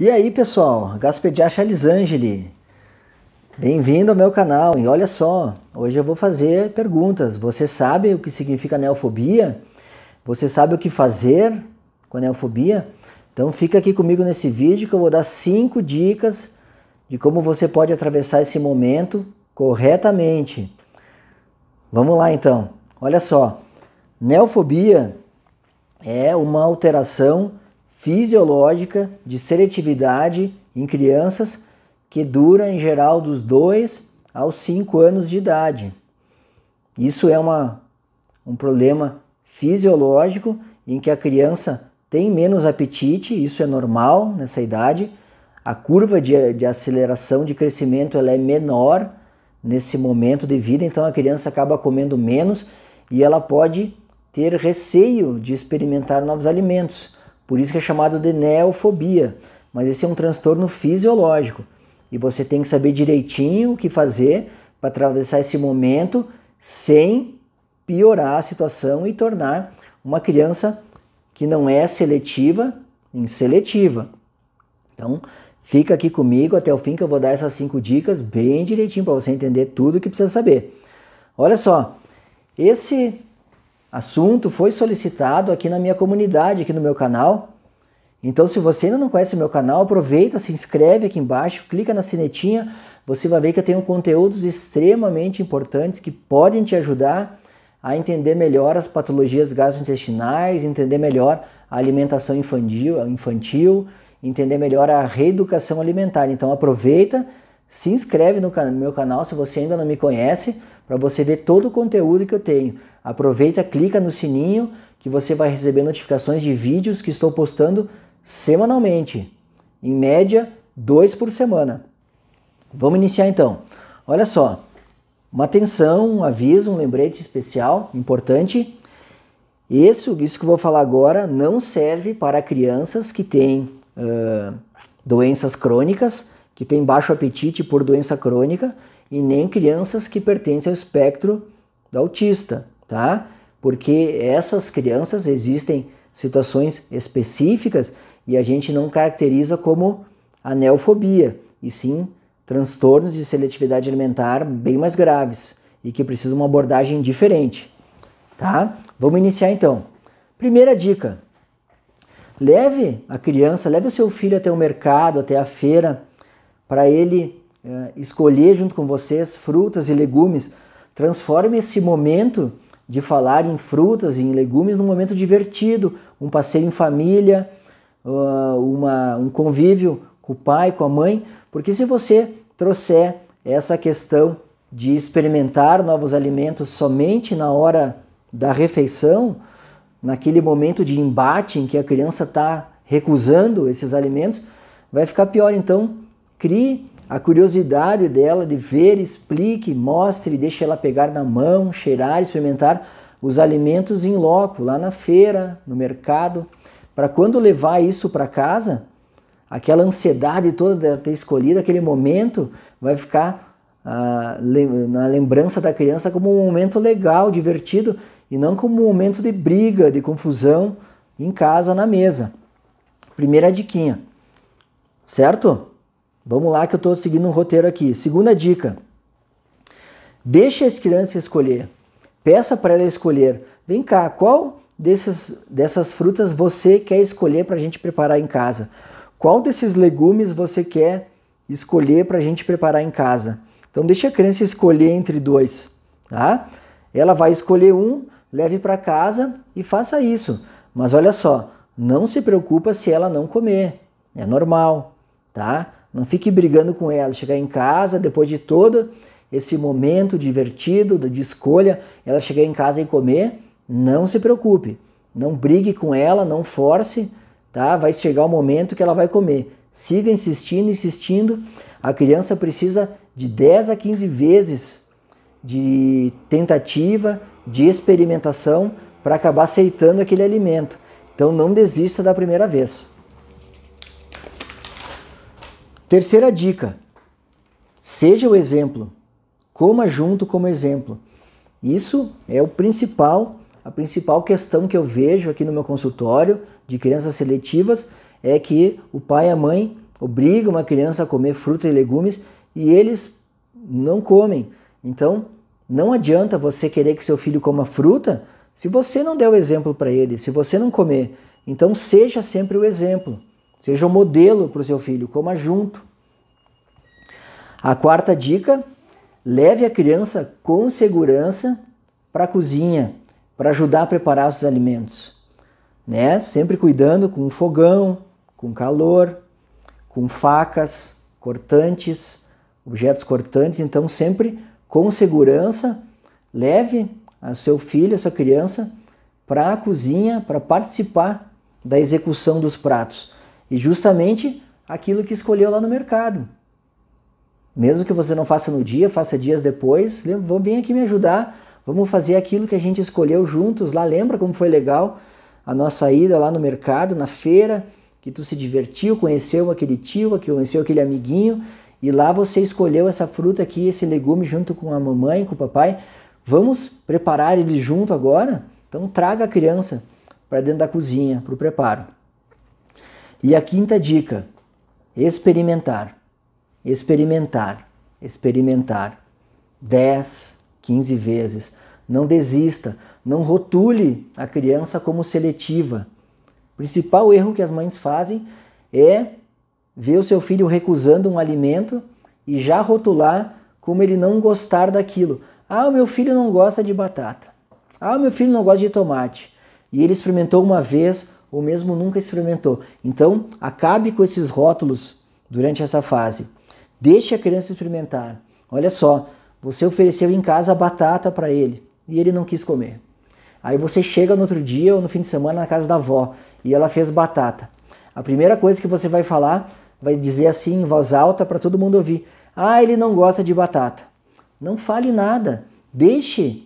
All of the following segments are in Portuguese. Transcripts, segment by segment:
E aí, pessoal, Gaspediacha Elisângeli. Bem-vindo ao meu canal. E olha só, hoje eu vou fazer perguntas. Você sabe o que significa neofobia? Você sabe o que fazer com a neofobia? Então fica aqui comigo nesse vídeo que eu vou dar cinco dicas de como você pode atravessar esse momento corretamente. Vamos lá então. Olha só. Neofobia é uma alteração fisiológica de seletividade em crianças que dura em geral dos 2 aos 5 anos de idade. Isso é uma, um problema fisiológico em que a criança tem menos apetite, isso é normal nessa idade. A curva de, de aceleração de crescimento ela é menor nesse momento de vida, então a criança acaba comendo menos e ela pode ter receio de experimentar novos alimentos. Por isso que é chamado de neofobia, mas esse é um transtorno fisiológico e você tem que saber direitinho o que fazer para atravessar esse momento sem piorar a situação e tornar uma criança que não é seletiva em seletiva. Então, fica aqui comigo até o fim que eu vou dar essas cinco dicas bem direitinho para você entender tudo o que precisa saber. Olha só, esse assunto foi solicitado aqui na minha comunidade, aqui no meu canal. Então, se você ainda não conhece o meu canal, aproveita, se inscreve aqui embaixo, clica na sinetinha, você vai ver que eu tenho conteúdos extremamente importantes que podem te ajudar a entender melhor as patologias gastrointestinais, entender melhor a alimentação infantil, infantil entender melhor a reeducação alimentar. Então, aproveita, se inscreve no meu canal se você ainda não me conhece, para você ver todo o conteúdo que eu tenho. Aproveita, clica no sininho que você vai receber notificações de vídeos que estou postando semanalmente, em média, dois por semana. Vamos iniciar então. Olha só, uma atenção, um aviso, um lembrete especial, importante. Isso, isso que eu vou falar agora não serve para crianças que têm uh, doenças crônicas, que têm baixo apetite por doença crônica, e nem crianças que pertencem ao espectro da autista, tá? Porque essas crianças existem situações específicas e a gente não caracteriza como anelfobia, e sim transtornos de seletividade alimentar bem mais graves e que precisam uma abordagem diferente, tá? Vamos iniciar então. Primeira dica: leve a criança, leve o seu filho até o mercado, até a feira, para ele eh, escolher junto com vocês frutas e legumes. Transforme esse momento de falar em frutas e em legumes num momento divertido, um passeio em família, ah, uma, um convívio com o pai, com a mãe, porque se você trouxer essa questão de experimentar novos alimentos somente na hora da refeição, naquele momento de embate em que a criança está recusando esses alimentos, vai ficar pior. Então, Crie a curiosidade dela de ver, explique, mostre, deixe ela pegar na mão, cheirar, experimentar os alimentos em loco, lá na feira, no mercado, para quando levar isso para casa, aquela ansiedade toda de ter escolhido aquele momento vai ficar ah, na lembrança da criança como um momento legal, divertido e não como um momento de briga, de confusão em casa, na mesa. Primeira diquinha, certo? Vamos lá que eu estou seguindo um roteiro aqui. Segunda dica: deixe as crianças escolher. Peça para ela escolher. Vem cá, qual desses, dessas frutas você quer escolher para a gente preparar em casa? Qual desses legumes você quer escolher para a gente preparar em casa? Então deixe a criança escolher entre dois, tá? Ela vai escolher um, leve para casa e faça isso. Mas olha só, não se preocupa se ela não comer. É normal, tá? Não fique brigando com ela. Chegar em casa, depois de todo esse momento divertido de escolha, ela chegar em casa e comer, não se preocupe. Não brigue com ela, não force, tá? Vai chegar o momento que ela vai comer. Siga insistindo, insistindo. A criança precisa de 10 a 15 vezes de tentativa, de experimentação para acabar aceitando aquele alimento. Então não desista da primeira vez. Terceira dica: seja o exemplo. Coma junto como exemplo. Isso é o principal, a principal questão que eu vejo aqui no meu consultório de crianças seletivas é que o pai e a mãe obrigam uma criança a comer fruta e legumes e eles não comem. Então, não adianta você querer que seu filho coma fruta se você não der o exemplo para ele, se você não comer. Então, seja sempre o exemplo. Seja um modelo para o seu filho, coma junto. A quarta dica: leve a criança com segurança para a cozinha, para ajudar a preparar os alimentos. Né? Sempre cuidando com fogão, com calor, com facas, cortantes, objetos cortantes. Então, sempre com segurança, leve a seu filho, a sua criança, para a cozinha, para participar da execução dos pratos. E justamente aquilo que escolheu lá no mercado. Mesmo que você não faça no dia, faça dias depois, vem aqui me ajudar, vamos fazer aquilo que a gente escolheu juntos lá. Lembra como foi legal a nossa ida lá no mercado, na feira, que tu se divertiu, conheceu aquele tio, conheceu aquele amiguinho, e lá você escolheu essa fruta aqui, esse legume junto com a mamãe, com o papai. Vamos preparar ele junto agora? Então traga a criança para dentro da cozinha, para o preparo. E a quinta dica: experimentar, experimentar, experimentar 10, 15 vezes. Não desista, não rotule a criança como seletiva. O principal erro que as mães fazem é ver o seu filho recusando um alimento e já rotular como ele não gostar daquilo. Ah, o meu filho não gosta de batata. Ah, o meu filho não gosta de tomate e ele experimentou uma vez ou mesmo nunca experimentou. Então, acabe com esses rótulos durante essa fase. Deixe a criança experimentar. Olha só, você ofereceu em casa batata para ele e ele não quis comer. Aí você chega no outro dia ou no fim de semana na casa da avó e ela fez batata. A primeira coisa que você vai falar, vai dizer assim em voz alta para todo mundo ouvir: "Ah, ele não gosta de batata". Não fale nada. Deixe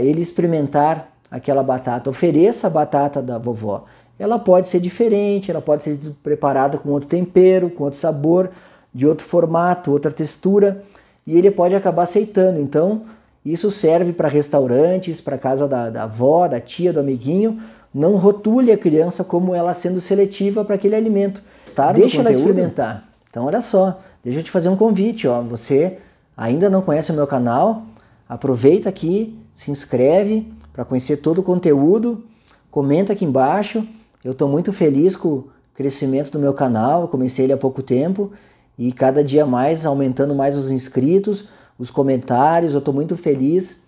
ele experimentar aquela batata, ofereça a batata da vovó. Ela pode ser diferente, ela pode ser preparada com outro tempero, com outro sabor, de outro formato, outra textura, e ele pode acabar aceitando. Então, isso serve para restaurantes, para casa da, da avó, da tia, do amiguinho. Não rotule a criança como ela sendo seletiva para aquele alimento. Estar Deixa ela experimentar. Então, olha só, deixa eu te fazer um convite. Ó. Você ainda não conhece o meu canal? Aproveita aqui, se inscreve, para conhecer todo o conteúdo. Comenta aqui embaixo. Eu estou muito feliz com o crescimento do meu canal. Eu comecei ele há pouco tempo e cada dia mais aumentando mais os inscritos, os comentários. Eu estou muito feliz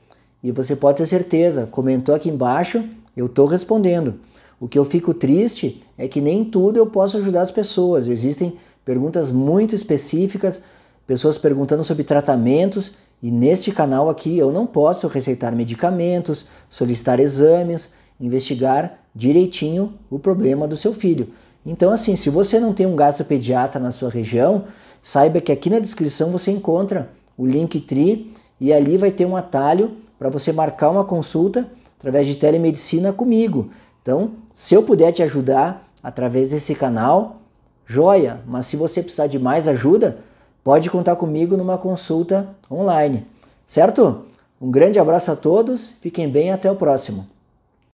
e você pode ter certeza. Comentou aqui embaixo, eu estou respondendo. O que eu fico triste é que nem tudo eu posso ajudar as pessoas. Existem perguntas muito específicas, pessoas perguntando sobre tratamentos e neste canal aqui eu não posso receitar medicamentos, solicitar exames, investigar direitinho o problema do seu filho. Então, assim, se você não tem um gastropediata na sua região, saiba que aqui na descrição você encontra o link Tri e ali vai ter um atalho para você marcar uma consulta através de telemedicina comigo. Então, se eu puder te ajudar através desse canal, joia! Mas se você precisar de mais ajuda, pode contar comigo numa consulta online, certo? Um grande abraço a todos, fiquem bem até o próximo.